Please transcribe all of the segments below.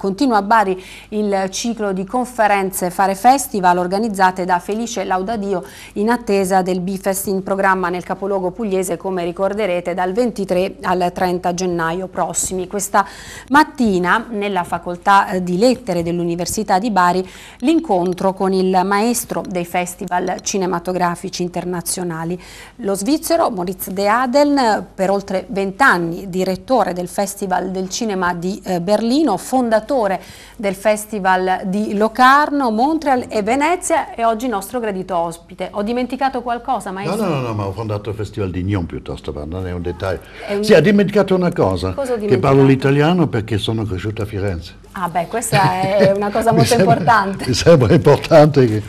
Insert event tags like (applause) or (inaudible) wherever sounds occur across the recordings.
Continua a Bari il ciclo di conferenze Fare Festival organizzate da Felice Laudadio in attesa del Bifest in programma nel capoluogo pugliese come ricorderete dal 23 al 30 gennaio prossimi. Questa mattina nella facoltà eh, di lettere dell'Università di Bari l'incontro con il maestro dei festival cinematografici internazionali. Lo svizzero Moritz De Adeln per oltre 20 anni direttore del Festival del Cinema di eh, Berlino, fondatore curatore del Festival di Locarno, Montreal e Venezia e oggi nostro gradito ospite. Ho dimenticato qualcosa, maestro? No, no, no, no ma ho fondato il Festival di Nyon piuttosto, ma non è un dettaglio. È un... Sì, ha dimenticato una cosa, cosa che parlo l'italiano perché sono cresciuto a Firenze. Ah beh, questa è una (laughs) cosa molto mi sembra, importante. Mi sembra importante che...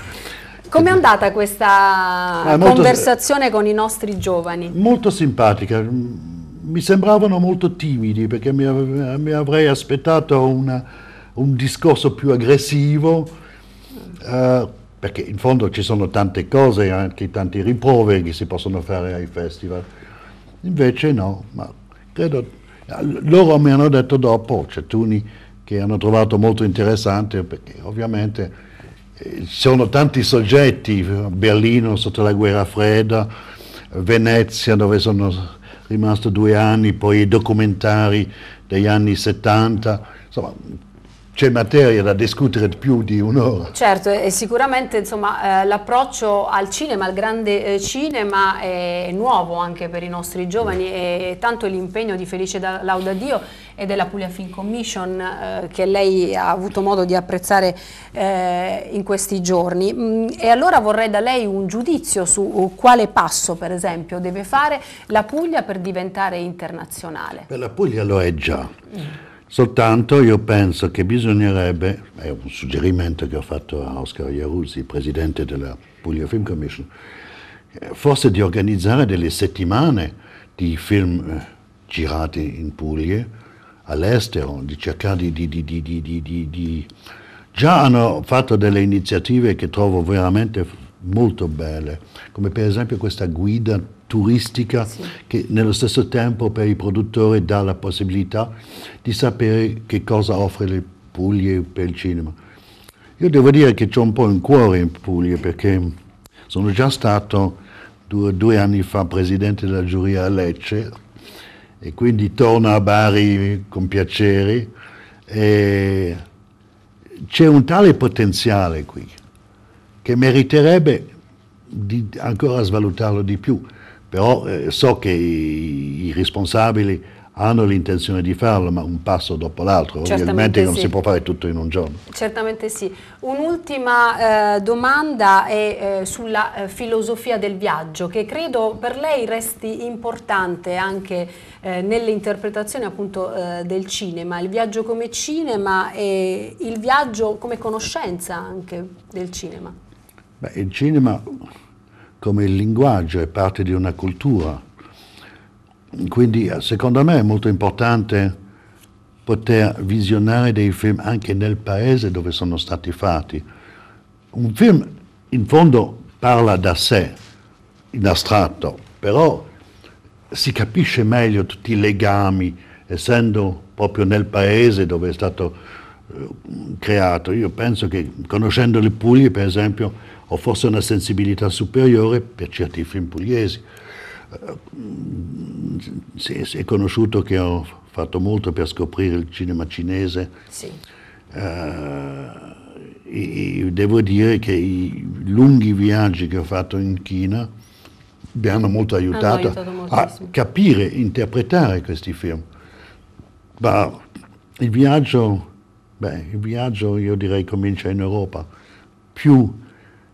Com'è andata questa ah, conversazione con i nostri giovani? Molto simpatica, mi sembravano molto timidi perché mi, mi avrei aspettato una, un discorso più aggressivo, eh, perché in fondo ci sono tante cose, anche tanti riproveri che si possono fare ai festival. Invece no, ma credo... Loro mi hanno detto dopo, c'è Tuni che hanno trovato molto interessante perché ovviamente eh, ci sono tanti soggetti, Berlino sotto la guerra fredda, Venezia dove sono rimasto due anni, poi i documentari degli anni 70, insomma c'è materia da discutere più di un'ora. Certo, e sicuramente insomma, eh, l'approccio al cinema, al grande eh, cinema è nuovo anche per i nostri giovani mm. e tanto l'impegno di Felice da, Laudadio e della Puglia Film Commission eh, che lei ha avuto modo di apprezzare eh, in questi giorni. Mm, e allora vorrei da lei un giudizio su uh, quale passo per esempio deve fare la Puglia per diventare internazionale. Per la Puglia lo è già. Mm Soltanto io penso che bisognerebbe, è un suggerimento che ho fatto a Oscar Iaruzzi, presidente della Puglia Film Commission, forse di organizzare delle settimane di film eh, girati in Puglia, all'estero, di cercare di, di, di, di... Già hanno fatto delle iniziative che trovo veramente molto belle, come per esempio questa guida turistica sì. che nello stesso tempo per i produttori dà la possibilità di sapere che cosa offre le Puglie per il cinema. Io devo dire che ho un po' un cuore in Puglia perché sono già stato due, due anni fa presidente della giuria a Lecce e quindi torno a Bari con piacere. c'è un tale potenziale qui che meriterebbe di ancora svalutarlo di più però eh, so che i, i, responsabili hanno l'intenzione di farlo, ma un passo dopo l'altro, ovviamente sì. non si può fare tutto in un giorno. Certamente sì. Un'ultima eh, domanda è eh, sulla eh, filosofia del viaggio, che credo per lei resti importante anche eh, nell'interpretazione appunto eh, del cinema, il viaggio come cinema e il viaggio come conoscenza anche del cinema. Beh, il cinema come il linguaggio è parte di una cultura. Quindi eh, secondo me è molto importante poter visionare dei film anche nel paese dove sono stati fatti. Un film in fondo parla da sé, in astratto, però si capisce meglio tutti i legami, essendo proprio nel paese dove è stato eh, creato. Io penso che conoscendo le Puglie, per esempio, o forse una sensibilità superiore per certi film pugliesi. Eh, si è conosciuto che ho fatto molto per scoprire il cinema cinese. Sì. Uh, devo dire che i lunghi viaggi che ho fatto in Cina mi hanno molto aiutato, ah, aiutato a capire, interpretare questi film. Ma il viaggio, beh, il viaggio io direi comincia in Europa, più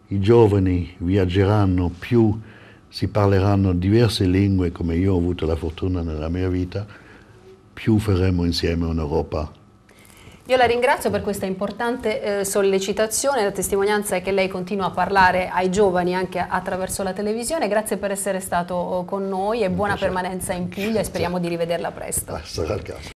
i giovani viaggeranno, più si parleranno diverse lingue, come io ho avuto la fortuna nella mia vita, più faremo insieme un'Europa io la ringrazio per questa importante eh, sollecitazione, la testimonianza è che lei continua a parlare ai giovani anche attraverso la televisione, grazie per essere stato oh, con noi e buona permanenza in Puglia e speriamo di rivederla presto. Ah, sarà il caso.